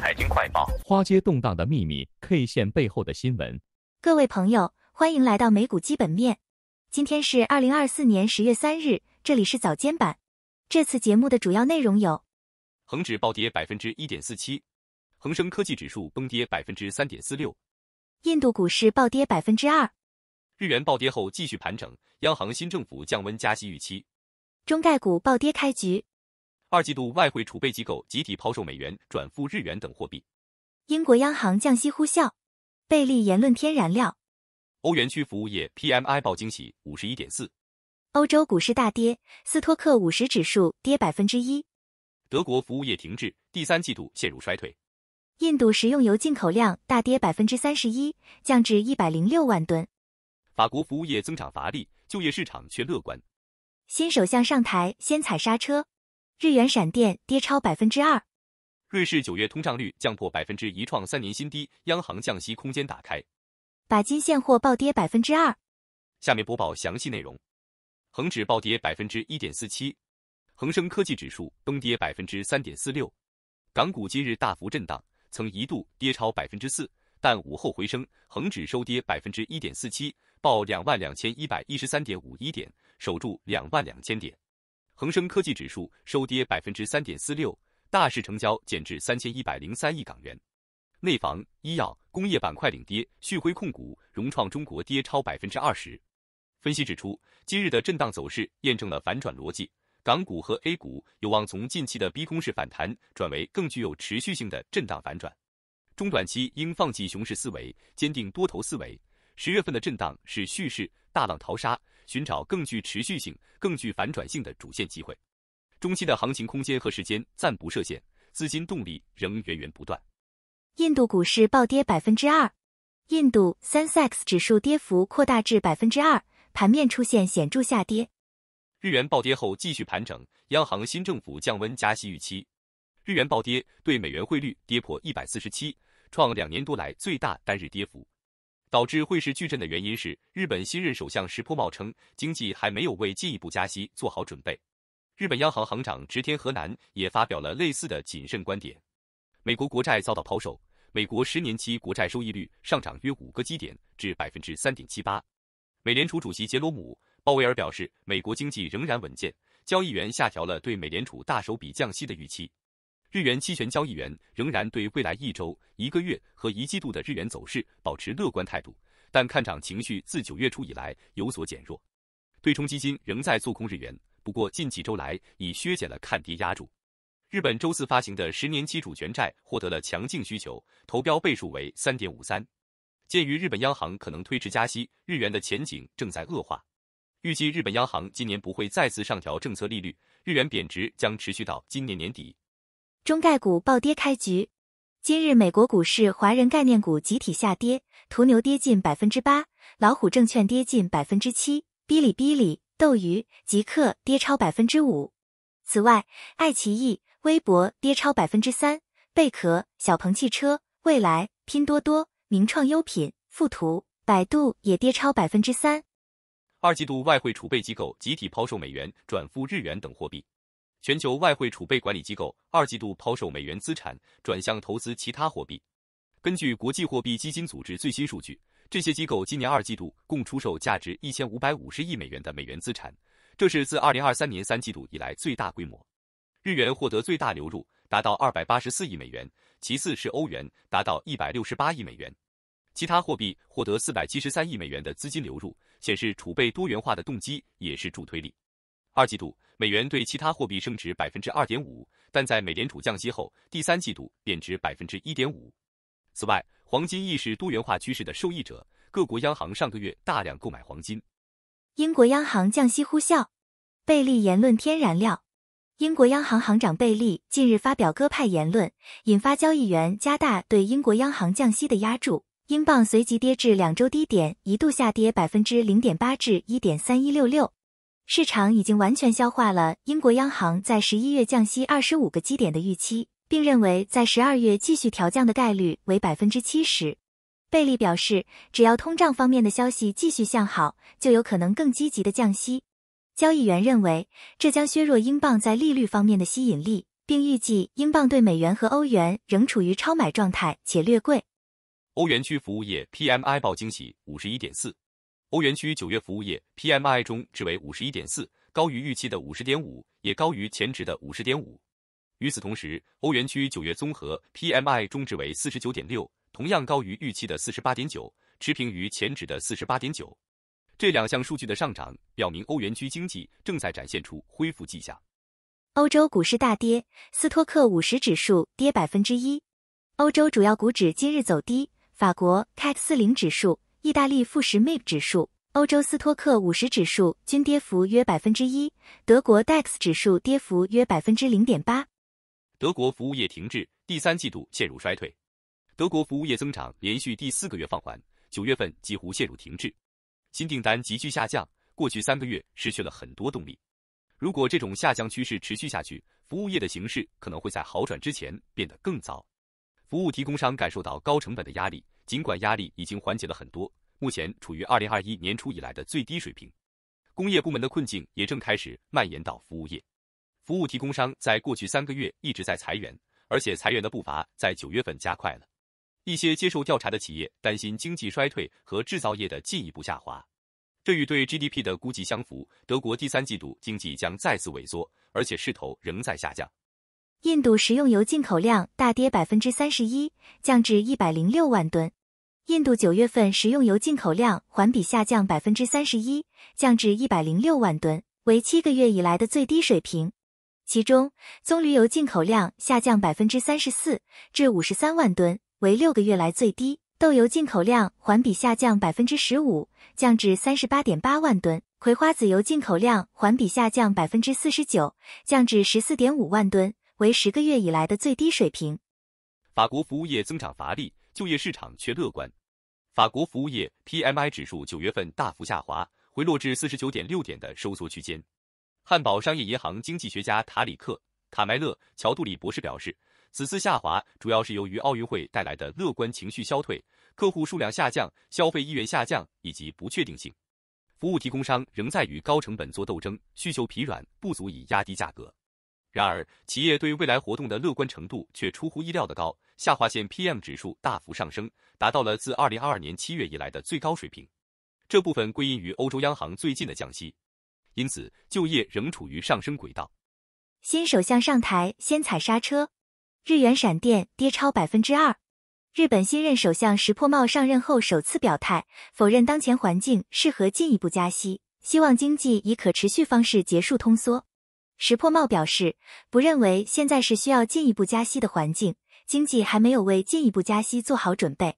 财经快报：花街动荡的秘密，K 线背后的新闻。各位朋友，欢迎来到美股基本面。今天是二零二四年十月三日，这里是早间版。这次节目的主要内容有：恒指暴跌百分之一点四七，恒生科技指数崩跌百分之三点四六，印度股市暴跌百分之二，日元暴跌后继续盘整，央行新政府降温加息预期，中概股暴跌开局。二季度外汇储备机构集体抛售美元，转付日元等货币。英国央行降息呼啸，贝利言论添燃料。欧元区服务业 PMI 报惊喜，五十一点四。欧洲股市大跌，斯托克五十指数跌百分之一。德国服务业停滞，第三季度陷入衰退。印度食用油进口量大跌百分之三十一，降至一百零六万吨。法国服务业增长乏力，就业市场却乐观。新首相上台先踩刹车。日元闪电跌超百分之二，瑞士九月通胀率降破百分之一，创三年新低，央行降息空间打开。把金现货暴跌百分之二。下面播报详细内容。恒指暴跌百分之一点四七，恒生科技指数崩跌百分之三点四六。港股今日大幅震荡，曾一度跌超百分之四，但午后回升，恒指收跌百分之一点四七，报两万两千一百一十三点五一点，守住两万两千点。恒生科技指数收跌百分之三点四六，大市成交减至三千一百零三亿港元。内房、医药、工业板块领跌，旭辉控股、融创中国跌超百分之二十。分析指出，今日的震荡走势验证了反转逻辑，港股和 A 股有望从近期的逼空式反弹转为更具有持续性的震荡反转。中短期应放弃熊市思维，坚定多头思维。十月份的震荡是蓄势大浪淘沙。寻找更具持续性、更具反转性的主线机会，中期的行情空间和时间暂不设限，资金动力仍源源不断。印度股市暴跌百分之二，印度 Sensex 指数跌幅扩大至百分之二，盘面出现显著下跌。日元暴跌后继续盘整，央行新政府降温加息预期，日元暴跌对美元汇率跌破一百四十七，创两年多来最大单日跌幅。导致汇市巨震的原因是，日本新任首相石破茂称经济还没有为进一步加息做好准备。日本央行行长植田和男也发表了类似的谨慎观点。美国国债遭到抛售，美国十年期国债收益率上涨约五个基点至百分之三点七八。美联储主席杰罗姆·鲍威尔表示，美国经济仍然稳健，交易员下调了对美联储大手笔降息的预期。日元期权交易员仍然对未来一周、一个月和一季度的日元走势保持乐观态度，但看涨情绪自九月初以来有所减弱。对冲基金仍在做空日元，不过近几周来已削减了看跌压注。日本周四发行的十年期主权债获得了强劲需求，投标倍数为三点五三。鉴于日本央行可能推迟加息，日元的前景正在恶化。预计日本央行今年不会再次上调政策利率，日元贬值将持续到今年年底。中概股暴跌开局，今日美国股市华人概念股集体下跌，途牛跌近百分之八，老虎证券跌近百分之七，哔哩哔哩、斗鱼、极客跌超百分之五。此外，爱奇艺、微博跌超百分之三，贝壳、小鹏汽车、蔚来、拼多多、名创优品、富途、百度也跌超百分之三。二季度外汇储备机构集体抛售美元，转付日元等货币。全球外汇储备管理机构二季度抛售美元资产，转向投资其他货币。根据国际货币基金组织最新数据，这些机构今年二季度共出售价值一千五百五十亿美元的美元资产，这是自二零二三年三季度以来最大规模。日元获得最大流入，达到二百八十四亿美元，其次是欧元，达到一百六十八亿美元，其他货币获得四百七十三亿美元的资金流入，显示储备多元化的动机也是助推力。二季度美元对其他货币升值百分之二点五，但在美联储降息后，第三季度贬值百分之一点五。此外，黄金亦是多元化趋势的受益者，各国央行上个月大量购买黄金。英国央行降息呼啸，贝利言论天然料。英国央行行长贝利近日发表鸽派言论，引发交易员加大对英国央行降息的压注，英镑随即跌至两周低点，一度下跌百分之零点八至一点三一六六。市场已经完全消化了英国央行在十一月降息二十五个基点的预期，并认为在十二月继续调降的概率为百分之七十。贝利表示，只要通胀方面的消息继续向好，就有可能更积极的降息。交易员认为，这将削弱英镑在利率方面的吸引力，并预计英镑对美元和欧元仍处于超买状态且略贵。欧元区服务业 PMI 报惊喜五十一点四。欧元区九月服务业 PMI 中值为五十一点四，高于预期的五十点五，也高于前值的五十点五。与此同时，欧元区九月综合 PMI 中值为四十九点六，同样高于预期的四十八点九，持平于前值的四十八点九。这两项数据的上涨，表明欧元区经济正在展现出恢复迹象。欧洲股市大跌，斯托克五十指数跌百分之一，欧洲主要股指今日走低，法国 c a t 四零指数。意大利富时 MIB 指数、欧洲斯托克50指数均跌幅约百分之一，德国 DAX 指数跌幅约百分之零点八。德国服务业停滞，第三季度陷入衰退。德国服务业增长连续第四个月放缓，九月份几乎陷入停滞。新订单急剧下降，过去三个月失去了很多动力。如果这种下降趋势持续下去，服务业的形势可能会在好转之前变得更糟。服务提供商感受到高成本的压力。尽管压力已经缓解了很多，目前处于二零二一年初以来的最低水平。工业部门的困境也正开始蔓延到服务业，服务提供商在过去三个月一直在裁员，而且裁员的步伐在九月份加快了。一些接受调查的企业担心经济衰退和制造业的进一步下滑，这与对 GDP 的估计相符。德国第三季度经济将再次萎缩，而且势头仍在下降。印度食用油进口量大跌百分之三十一，降至一百零六万吨。印度九月份食用油进口量环比下降百分之三十一，降至一百零六万吨，为七个月以来的最低水平。其中，棕榈油进口量下降百分之三十四，至五十三万吨，为六个月来最低；豆油进口量环比下降百分之十五，降至三十八点八万吨；葵花籽油进口量环比下降百分之四十九，降至十四点五万吨，为十个月以来的最低水平。法国服务业增长乏力，就业市场却乐观。法国服务业 PMI 指数九月份大幅下滑，回落至四十九点六点的收缩区间。汉堡商业银行经济学家塔里克·卡麦勒·乔杜里博士表示，此次下滑主要是由于奥运会带来的乐观情绪消退、客户数量下降、消费意愿下降以及不确定性。服务提供商仍在与高成本做斗争，需求疲软不足以压低价格。然而，企业对未来活动的乐观程度却出乎意料的高。下划线 PM 指数大幅上升，达到了自2022年7月以来的最高水平。这部分归因于欧洲央行最近的降息，因此就业仍处于上升轨道。新首相上台先踩刹车，日元闪电跌超百分之二。日本新任首相石破茂上任后首次表态，否认当前环境适合进一步加息，希望经济以可持续方式结束通缩。石破茂表示，不认为现在是需要进一步加息的环境。经济还没有为进一步加息做好准备，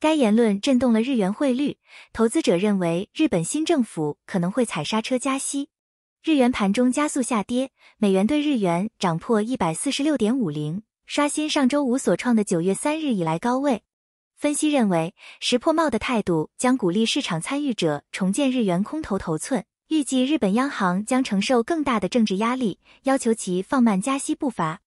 该言论震动了日元汇率。投资者认为日本新政府可能会踩刹车加息，日元盘中加速下跌，美元对日元涨破一百四十六点五零，刷新上周五所创的九月三日以来高位。分析认为，石破茂的态度将鼓励市场参与者重建日元空头头寸，预计日本央行将承受更大的政治压力，要求其放慢加息步伐。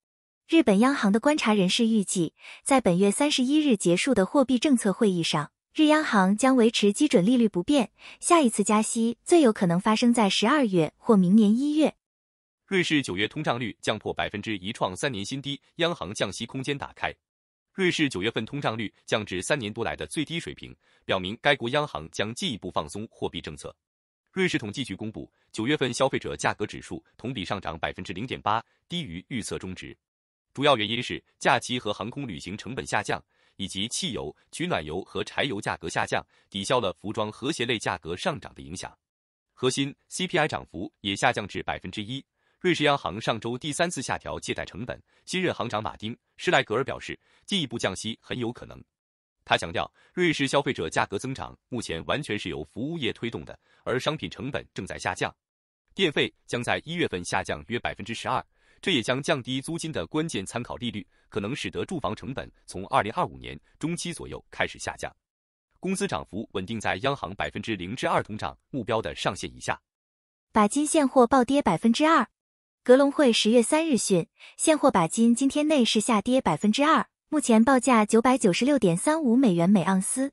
日本央行的观察人士预计，在本月三十一日结束的货币政策会议上，日央行将维持基准利率不变。下一次加息最有可能发生在十二月或明年一月。瑞士九月通胀率降破百分之一，创三年新低，央行降息空间打开。瑞士九月份通胀率降至三年多来的最低水平，表明该国央行将进一步放松货币政策。瑞士统计局公布，九月份消费者价格指数同比上涨百分之零点八，低于预测中值。主要原因是假期和航空旅行成本下降，以及汽油、取暖油和柴油价格下降，抵消了服装、和鞋类价格上涨的影响。核心 CPI 涨幅也下降至百分之一。瑞士央行上周第三次下调借贷成本。新任行长马丁·施莱格尔表示，进一步降息很有可能。他强调，瑞士消费者价格增长目前完全是由服务业推动的，而商品成本正在下降。电费将在一月份下降约百分之十二。这也将降低租金的关键参考利率，可能使得住房成本从二零二五年中期左右开始下降。工资涨幅稳定在央行百分之零至二通胀目标的上限以下。钯金现货暴跌百分之二。格隆汇十月三日讯，现货钯金今天内是下跌百分之二，目前报价九百九十六点三五美元每盎司。